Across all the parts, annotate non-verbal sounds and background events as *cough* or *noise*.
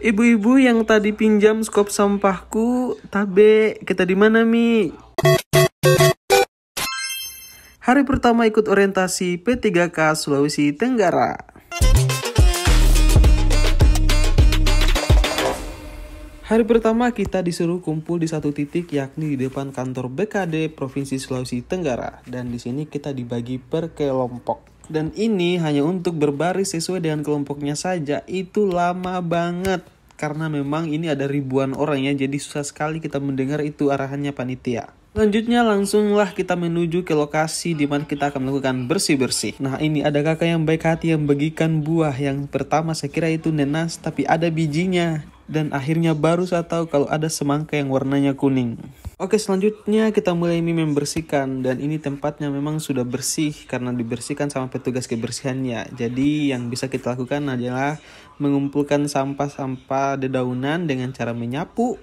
Ibu-ibu yang tadi pinjam skop sampahku, tabe, kita di mana Mi? Hari pertama ikut orientasi P3K Sulawesi Tenggara. Hari pertama kita disuruh kumpul di satu titik yakni di depan kantor BKD Provinsi Sulawesi Tenggara dan di sini kita dibagi per kelompok dan ini hanya untuk berbaris sesuai dengan kelompoknya saja itu lama banget karena memang ini ada ribuan orang ya jadi susah sekali kita mendengar itu arahannya panitia. Selanjutnya langsunglah kita menuju ke lokasi di mana kita akan melakukan bersih-bersih. Nah ini ada kakak yang baik hati yang bagikan buah yang pertama saya kira itu nenas tapi ada bijinya dan akhirnya baru saya tahu kalau ada semangka yang warnanya kuning. Oke selanjutnya kita mulai mie membersihkan dan ini tempatnya memang sudah bersih karena dibersihkan sama petugas kebersihannya. Jadi yang bisa kita lakukan adalah mengumpulkan sampah-sampah dedaunan dengan cara menyapu,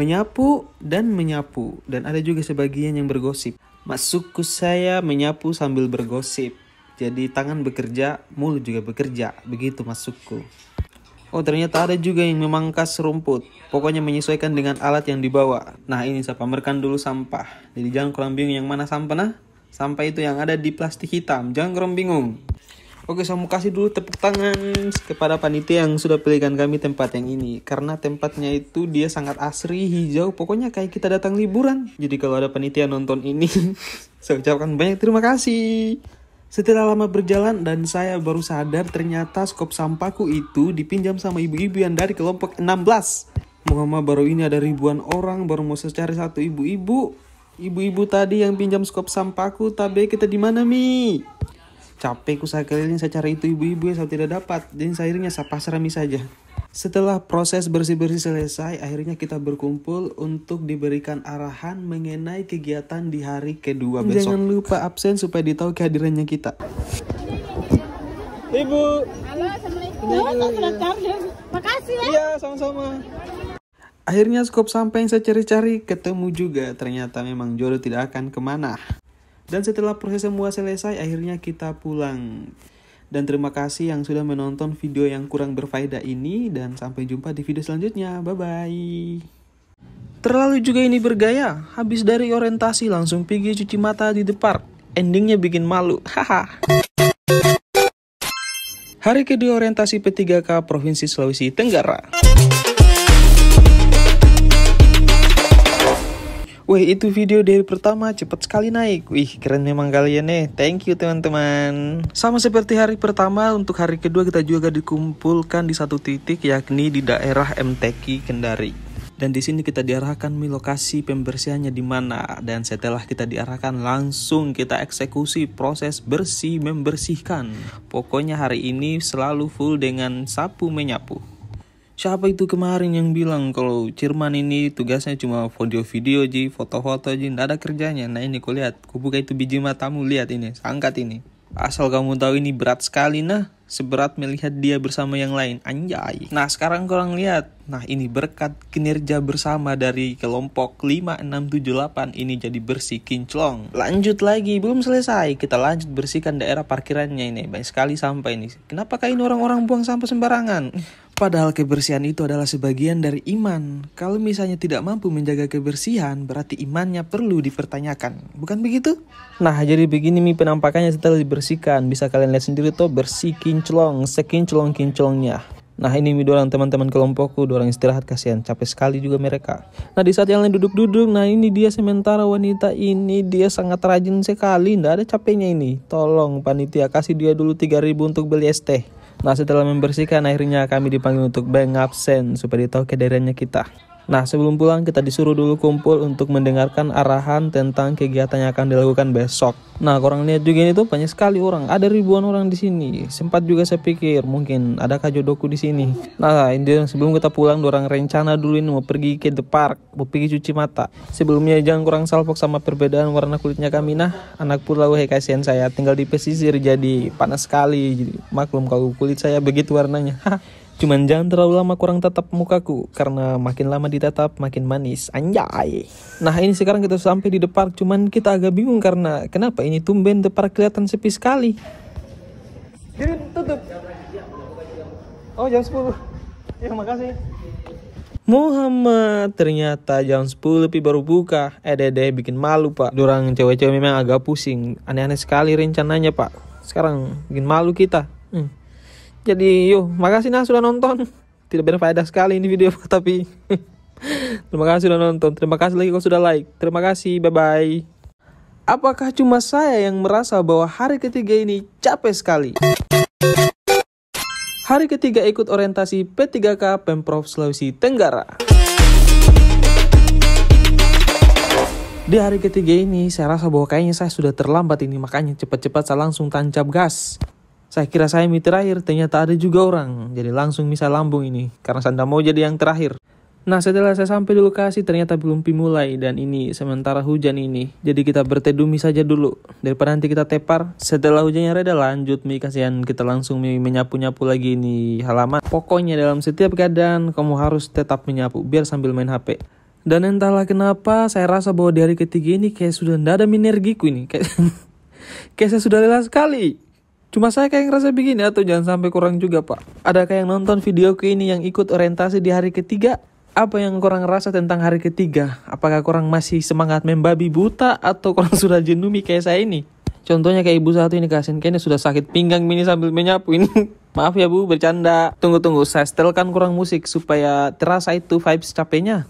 menyapu dan menyapu dan ada juga sebagian yang bergosip. Masukku saya menyapu sambil bergosip. Jadi tangan bekerja, mulut juga bekerja. Begitu masukku. Oh ternyata ada juga yang memangkas rumput. Pokoknya menyesuaikan dengan alat yang dibawa. Nah ini saya pamerkan dulu sampah. Jadi jangan kurang bingung yang mana sampah nah. Sampah itu yang ada di plastik hitam. Jangan kurang bingung. Oke saya mau kasih dulu tepuk tangan kepada panitia yang sudah pilihkan kami tempat yang ini. Karena tempatnya itu dia sangat asri, hijau. Pokoknya kayak kita datang liburan. Jadi kalau ada panitia nonton ini, *laughs* saya ucapkan banyak terima kasih. Setelah lama berjalan dan saya baru sadar ternyata skop sampahku itu dipinjam sama ibu-ibu yang dari kelompok 16. Muhammad baru ini ada ribuan orang baru mau secara satu ibu-ibu. Ibu-ibu tadi yang pinjam skop sampahku, tapi kita di mana Mi? Capekku saya keliling saya cari itu ibu-ibu yang saya tidak dapat, dan saya akhirnya saya pasrah Mi saja. Setelah proses bersih-bersih selesai, akhirnya kita berkumpul untuk diberikan arahan mengenai kegiatan di hari kedua besok. Jangan lupa absen supaya ditahu kehadirannya kita. Ibu. Halo, Assalamualaikum. Makasih ya. Iya, sama-sama. Akhirnya skop sampai yang saya cari-cari ketemu juga. Ternyata memang jodoh tidak akan kemana. Dan setelah proses semua selesai, akhirnya kita pulang. Dan terima kasih yang sudah menonton video yang kurang berfaedah ini dan sampai jumpa di video selanjutnya. Bye-bye. Terlalu juga ini bergaya, habis dari orientasi langsung pergi cuci mata di depar. Endingnya bikin malu, haha. Hari kedua orientasi P3K Provinsi Sulawesi Tenggara. Wih itu video dari pertama cepet sekali naik Wih keren memang kalian nih ya. Thank you teman-teman Sama seperti hari pertama Untuk hari kedua kita juga dikumpulkan di satu titik Yakni di daerah MTQ Kendari dan di sini kita diarahkan mi lokasi pembersihannya di mana dan setelah kita diarahkan langsung kita eksekusi proses bersih membersihkan. Pokoknya hari ini selalu full dengan sapu menyapu siapa itu kemarin yang bilang kalau Cirman ini tugasnya cuma video-video ji, foto-foto ji, ndak ada kerjanya. Nah ini kau lihat, buka itu biji matamu lihat ini, angkat ini. Asal kamu tahu ini berat sekali nah, seberat melihat dia bersama yang lain, anjay. Nah sekarang kurang lihat, nah ini berkat kinerja bersama dari kelompok 5678 ini jadi bersih kinclong. Lanjut lagi, belum selesai, kita lanjut bersihkan daerah parkirannya ini, banyak sekali sampah ini. Kenapa kain orang-orang buang sampah sembarangan? Padahal kebersihan itu adalah sebagian dari iman. Kalau misalnya tidak mampu menjaga kebersihan, berarti imannya perlu dipertanyakan. Bukan begitu? Nah, jadi begini mi penampakannya setelah dibersihkan. Bisa kalian lihat sendiri tuh bersih kinclong, sekinclong-kinclongnya. Nah ini mi dorang teman-teman kelompokku, dorang istirahat kasihan, capek sekali juga mereka. Nah di saat yang lain duduk-duduk, nah ini dia sementara wanita ini, dia sangat rajin sekali, ndak ada capeknya ini. Tolong panitia kasih dia dulu 3000 untuk beli es teh. Nah setelah membersihkan akhirnya kami dipanggil untuk bank absen supaya ditahu kederannya kita. Nah, sebelum pulang kita disuruh dulu kumpul untuk mendengarkan arahan tentang kegiatan yang akan dilakukan besok. Nah, orang lihat juga ini tuh banyak sekali orang, ada ribuan orang di sini. Sempat juga saya pikir mungkin adakah jodohku di sini. Nah, ini sebelum kita pulang, orang rencana dulu ini mau pergi ke the park, mau pergi cuci mata. Sebelumnya jangan kurang salpok sama perbedaan warna kulitnya kami nah. Anak Pulau hei kasihan saya tinggal di pesisir jadi panas sekali. Jadi maklum kalau kulit saya begitu warnanya. *laughs* Cuman jangan terlalu lama kurang tatap mukaku karena makin lama ditatap makin manis. Anjay. Nah, ini sekarang kita sampai di depan cuman kita agak bingung karena kenapa ini tumben depan kelihatan sepi sekali. Jadi tutup. Oh, jam sepuluh. Ya, makasih. Muhammad ternyata jam 10 lebih baru buka. Eh dede bikin malu pak. Durang cewek-cewek memang agak pusing. Aneh-aneh sekali rencananya pak. Sekarang bikin malu kita. Jadi yuk, makasih nah sudah nonton. *laughs* Tidak berfaedah sekali ini video *laughs* tapi *laughs* terima kasih sudah nonton. Terima kasih lagi kau sudah like. Terima kasih. Bye bye. Apakah cuma saya yang merasa bahwa hari ketiga ini capek sekali? Hari ketiga ikut orientasi P3K Pemprov Sulawesi Tenggara. Di hari ketiga ini, saya rasa bahwa kayaknya saya sudah terlambat ini, makanya cepat-cepat saya langsung tancap gas. Saya kira saya mie terakhir, ternyata ada juga orang. Jadi langsung misal lambung ini, karena Sanda mau jadi yang terakhir. Nah setelah saya sampai di lokasi ternyata belum dimulai dan ini sementara hujan ini. Jadi kita berteduh mie saja dulu. Daripada nanti kita tepar. Setelah hujannya reda lanjut mie kasihan kita langsung mie menyapu-nyapu lagi ini halaman. Pokoknya dalam setiap keadaan kamu harus tetap menyapu biar sambil main HP. Dan entahlah kenapa saya rasa bahwa di hari ketiga ini kayak sudah tidak ada minergiku ini. Kayak, *laughs* kayak saya sudah lelah sekali. Cuma saya kayak ngerasa begini atau jangan sampai kurang juga pak. Adakah yang nonton videoku ini yang ikut orientasi di hari ketiga? Apa yang kurang rasa tentang hari ketiga? Apakah kurang masih semangat membabi buta atau kurang *laughs* sudah jenumi kayak saya ini? Contohnya kayak ibu satu ini kasihin kayaknya sudah sakit pinggang mini sambil menyapu ini. *laughs* Maaf ya bu, bercanda. Tunggu-tunggu, saya setelkan kurang musik supaya terasa itu vibes capeknya.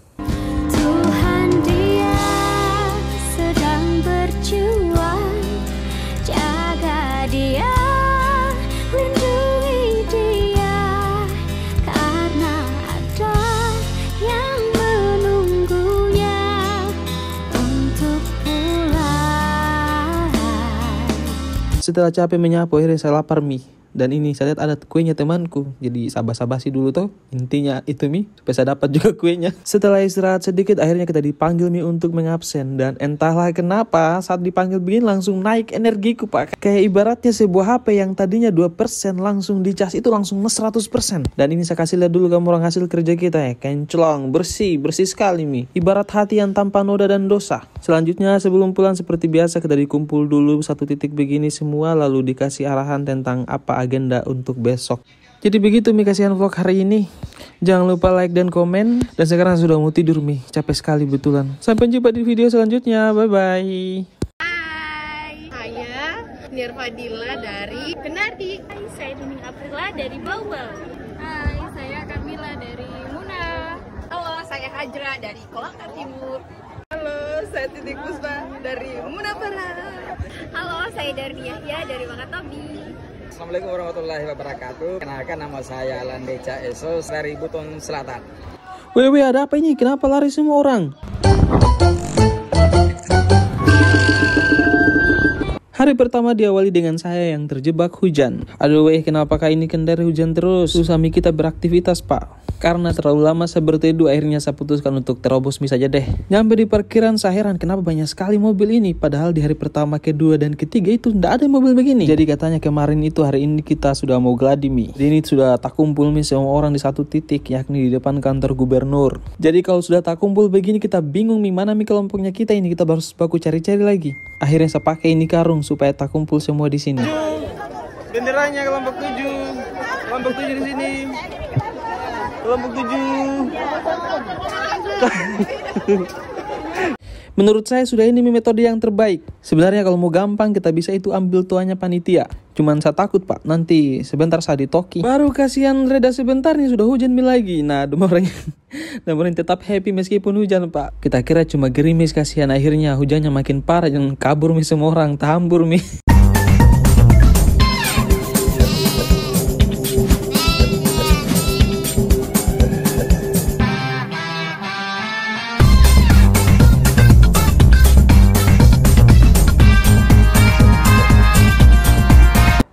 setelah capek menyapu akhirnya saya lapar mie dan ini saya lihat ada kuenya temanku jadi sabar sabah sih dulu tuh intinya itu mi supaya saya dapat *laughs* juga kuenya setelah istirahat sedikit akhirnya kita dipanggil mi untuk mengabsen dan entahlah kenapa saat dipanggil begini langsung naik energiku pak kayak ibaratnya sebuah HP yang tadinya 2% langsung dicas itu langsung 100% dan ini saya kasih lihat dulu kamu orang hasil kerja kita ya kenclong bersih bersih sekali mi ibarat hati yang tanpa noda dan dosa selanjutnya sebelum pulang seperti biasa kita dikumpul dulu satu titik begini semua lalu dikasih arahan tentang apa agenda untuk besok. Jadi begitu Mi kasihan vlog hari ini. Jangan lupa like dan komen. Dan sekarang sudah mau tidur Mi, capek sekali betulan. Sampai jumpa di video selanjutnya. Bye bye. Hai, saya Nirfadila dari Kenardi. Hai, saya Dini Aprila dari Baubau. Hai, saya Kamila dari Muna. Halo, saya Hajra dari Kolaka Timur. Halo, saya Titi Kusma dari Muna Barat. Halo, saya Dardi Yahya dari Wakatobi. Assalamualaikum warahmatullahi wabarakatuh. Kenalkan nama saya Landeca Esos dari Buton Selatan. Wewe ada apa ini? Kenapa lari semua orang? Hari pertama diawali dengan saya yang terjebak hujan. Aduh weh, kenapakah ini kendari hujan terus? Susami kita beraktivitas, Pak. Karena terlalu lama saya berteduh, akhirnya saya putuskan untuk terobos mi saja deh. Nyampe di parkiran, saya heran kenapa banyak sekali mobil ini. Padahal di hari pertama, kedua, dan ketiga itu tidak ada mobil begini. Jadi katanya kemarin itu hari ini kita sudah mau gladi mi. Ini sudah tak kumpul mi semua orang di satu titik, yakni di depan kantor gubernur. Jadi kalau sudah tak kumpul begini, kita bingung mi mana mi kelompoknya kita ini. Kita harus baku cari-cari lagi. Akhirnya saya pakai ini karung supaya tak kumpul semua di sini. Benderanya kelompok tujuh, Kelompok tujuh di sini. Kelompok tujuh. *laughs* Menurut saya sudah ini metode yang terbaik. Sebenarnya kalau mau gampang kita bisa itu ambil tuanya panitia. Cuman saya takut pak, nanti sebentar saya ditoki. Baru kasihan reda sebentar nih sudah hujan lagi. Nah, *laughs* domoreng, domoreng tetap happy meskipun hujan pak. Kita kira cuma gerimis kasihan akhirnya hujannya makin parah. yang kabur mi semua orang, tambur mi. *laughs*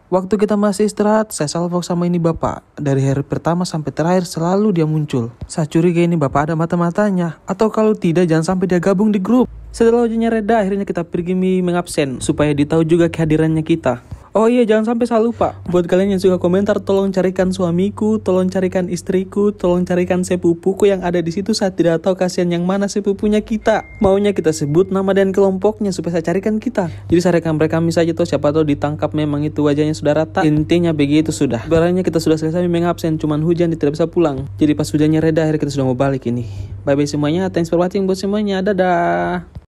Waktu kita masih istirahat, saya salvo sama ini bapak. Dari hari pertama sampai terakhir selalu dia muncul. Saya curiga ini bapak ada mata-matanya. Atau kalau tidak, jangan sampai dia gabung di grup. Setelah ujinya reda, akhirnya kita pergi mengabsen supaya ditahu juga kehadirannya kita. Oh iya, jangan sampai saya lupa. Buat kalian yang suka komentar, tolong carikan suamiku, tolong carikan istriku, tolong carikan sepupuku yang ada di situ. Saya tidak tahu kasihan yang mana sepupunya kita. Maunya kita sebut nama dan kelompoknya supaya saya carikan kita. Jadi saya rekam kami saja tuh siapa tahu ditangkap memang itu wajahnya sudah rata. Intinya begitu sudah. Barangnya kita sudah selesai mengabsen, absen, cuman hujan tidak bisa pulang. Jadi pas hujannya reda, akhirnya kita sudah mau balik ini. Bye-bye semuanya, thanks for watching buat semuanya, dadah.